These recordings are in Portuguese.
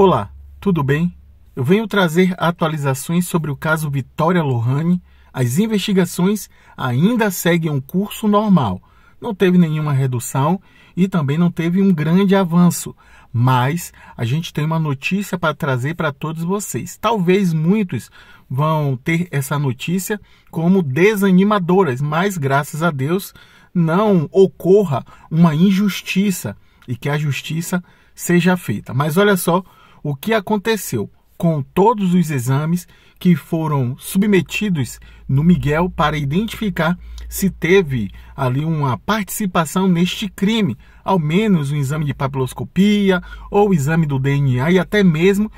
Olá, tudo bem? Eu venho trazer atualizações sobre o caso Vitória Lohane. As investigações ainda seguem um curso normal. Não teve nenhuma redução e também não teve um grande avanço. Mas a gente tem uma notícia para trazer para todos vocês. Talvez muitos vão ter essa notícia como desanimadoras, mas graças a Deus não ocorra uma injustiça e que a justiça seja feita. Mas olha só o que aconteceu com todos os exames que foram submetidos no Miguel para identificar se teve ali uma participação neste crime, ao menos um exame de papiloscopia ou exame do DNA e até mesmo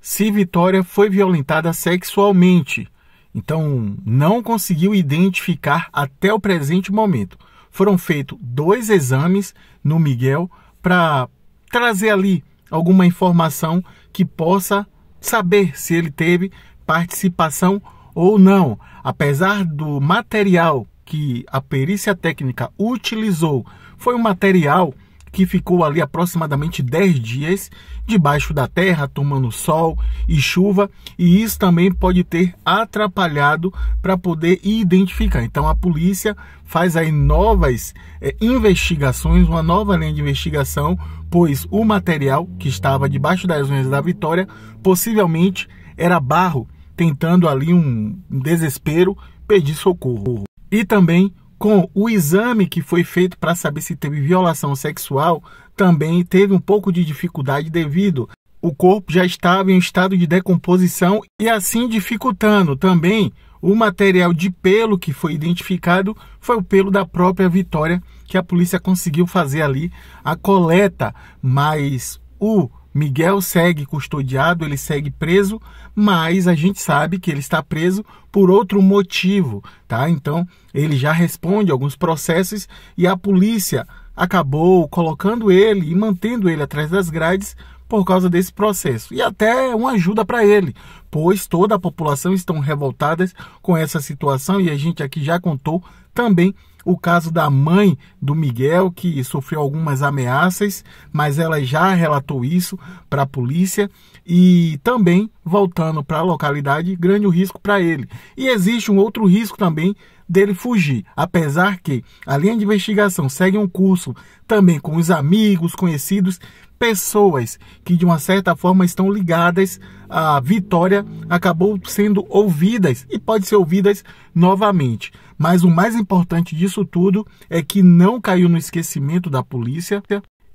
se Vitória foi violentada sexualmente. Então, não conseguiu identificar até o presente momento. Foram feitos dois exames no Miguel para trazer ali alguma informação que possa saber se ele teve participação ou não. Apesar do material que a perícia técnica utilizou foi um material que ficou ali aproximadamente 10 dias debaixo da terra, tomando sol e chuva, e isso também pode ter atrapalhado para poder identificar. Então a polícia faz aí novas é, investigações, uma nova linha de investigação, pois o material que estava debaixo das unhas da Vitória possivelmente era barro, tentando ali um desespero pedir socorro. E também com o exame que foi feito para saber se teve violação sexual, também teve um pouco de dificuldade devido o corpo já estava em estado de decomposição e assim dificultando também o material de pelo que foi identificado foi o pelo da própria Vitória que a polícia conseguiu fazer ali a coleta, mas o Miguel segue custodiado, ele segue preso, mas a gente sabe que ele está preso por outro motivo, tá? Então ele já responde alguns processos e a polícia acabou colocando ele e mantendo ele atrás das grades por causa desse processo e até uma ajuda para ele, pois toda a população estão revoltadas com essa situação e a gente aqui já contou também o caso da mãe do Miguel, que sofreu algumas ameaças, mas ela já relatou isso para a polícia e também voltando para a localidade, grande o risco para ele. E existe um outro risco também dele fugir, apesar que a linha de investigação segue um curso também com os amigos, conhecidos, pessoas que de uma certa forma estão ligadas à Vitória, acabou sendo ouvidas e pode ser ouvidas novamente. Mas o mais importante disso tudo é que não caiu no esquecimento da polícia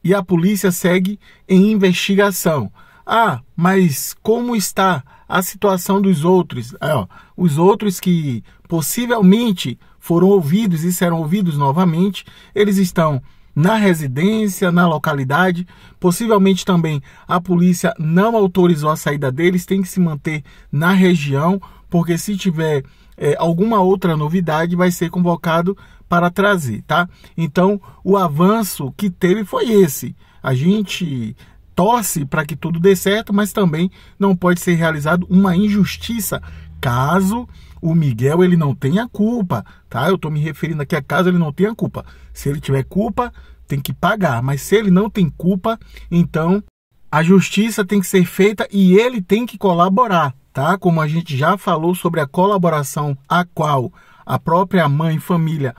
e a polícia segue em investigação. Ah, mas como está a situação dos outros? Ah, ó, os outros que possivelmente foram ouvidos e serão ouvidos novamente. Eles estão na residência, na localidade. Possivelmente também a polícia não autorizou a saída deles, tem que se manter na região, porque se tiver é, alguma outra novidade, vai ser convocado para trazer, tá? Então, o avanço que teve foi esse. A gente torce para que tudo dê certo, mas também não pode ser realizado uma injustiça caso o Miguel ele não tem a culpa, tá? Eu estou me referindo aqui a caso ele não tenha culpa. Se ele tiver culpa, tem que pagar, mas se ele não tem culpa, então a justiça tem que ser feita e ele tem que colaborar, tá? Como a gente já falou sobre a colaboração a qual a própria mãe e família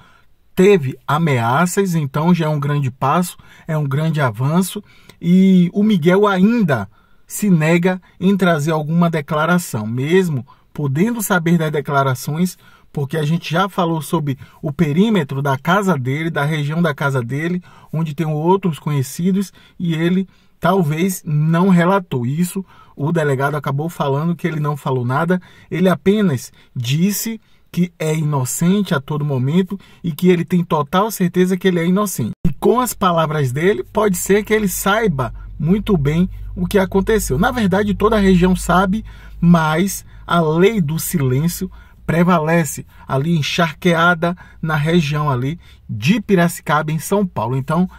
teve ameaças, então já é um grande passo, é um grande avanço e o Miguel ainda se nega em trazer alguma declaração, mesmo podendo saber das declarações, porque a gente já falou sobre o perímetro da casa dele, da região da casa dele, onde tem outros conhecidos e ele talvez não relatou isso. O delegado acabou falando que ele não falou nada, ele apenas disse que é inocente a todo momento e que ele tem total certeza que ele é inocente. E com as palavras dele, pode ser que ele saiba muito bem o que aconteceu. Na verdade, toda a região sabe, mas a lei do silêncio prevalece ali encharqueada na região ali de Piracicaba em São Paulo. Então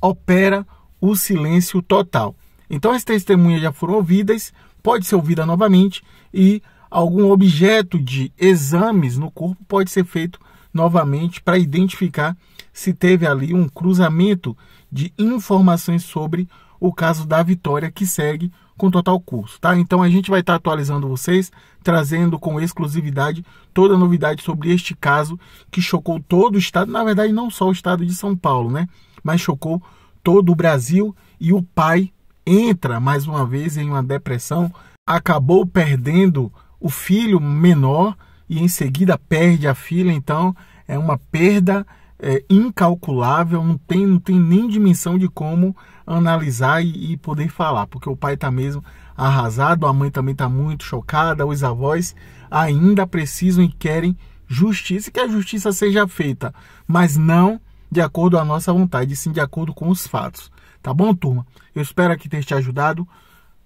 opera o silêncio total. Então as testemunhas já foram ouvidas, pode ser ouvida novamente e algum objeto de exames no corpo pode ser feito novamente para identificar se teve ali um cruzamento de informações sobre o caso da Vitória que segue com total curso, tá? Então a gente vai estar tá atualizando vocês, trazendo com exclusividade toda a novidade sobre este caso que chocou todo o estado, na verdade não só o estado de São Paulo, né? Mas chocou todo o Brasil e o pai entra mais uma vez em uma depressão, acabou perdendo o filho menor e em seguida perde a filha, então é uma perda é, incalculável, não tem, não tem nem dimensão de como analisar e, e poder falar, porque o pai está mesmo arrasado, a mãe também está muito chocada, os avós ainda precisam e querem justiça, e que a justiça seja feita, mas não de acordo com a nossa vontade, sim de acordo com os fatos. Tá bom, turma? Eu espero que tenha te ajudado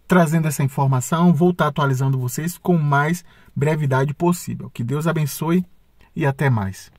trazendo essa informação, vou estar tá atualizando vocês com mais brevidade possível. Que Deus abençoe e até mais.